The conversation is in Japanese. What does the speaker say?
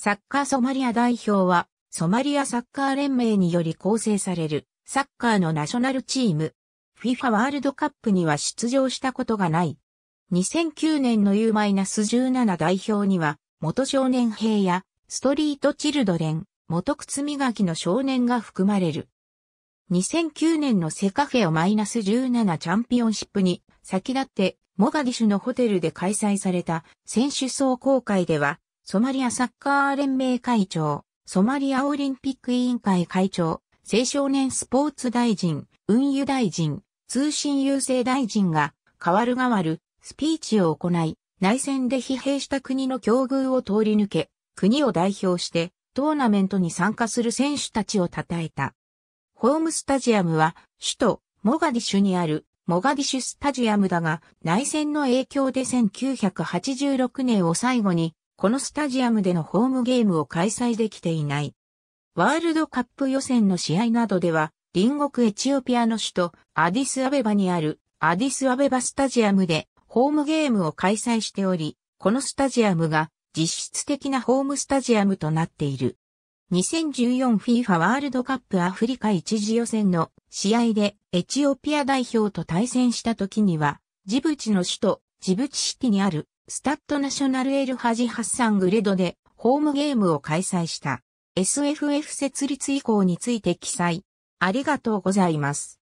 サッカーソマリア代表は、ソマリアサッカー連盟により構成される、サッカーのナショナルチーム、FIFA ワールドカップには出場したことがない。2009年の U-17 代表には、元少年兵や、ストリートチルドレン、元靴磨きの少年が含まれる。2009年のセカフェオ -17 チャンピオンシップに、先立って、モガディシュのホテルで開催された選手総公開では、ソマリアサッカー連盟会長、ソマリアオリンピック委員会会長、青少年スポーツ大臣、運輸大臣、通信郵政大臣が、代わる代わる、スピーチを行い、内戦で疲弊した国の境遇を通り抜け、国を代表して、トーナメントに参加する選手たちを称えた。ホームスタジアムは、首都、モガディシュにある、モガディシュスタジアムだが、内戦の影響で1986年を最後に、このスタジアムでのホームゲームを開催できていない。ワールドカップ予選の試合などでは、隣国エチオピアの首都アディスアベバにあるアディスアベバスタジアムでホームゲームを開催しており、このスタジアムが実質的なホームスタジアムとなっている。2014FIFA ワールドカップアフリカ一次予選の試合でエチオピア代表と対戦した時には、ジブチの首都ジブチシティにあるスタッドナショナルエルハジ・ハッサン・グレドでホームゲームを開催した SFF 設立以降について記載。ありがとうございます。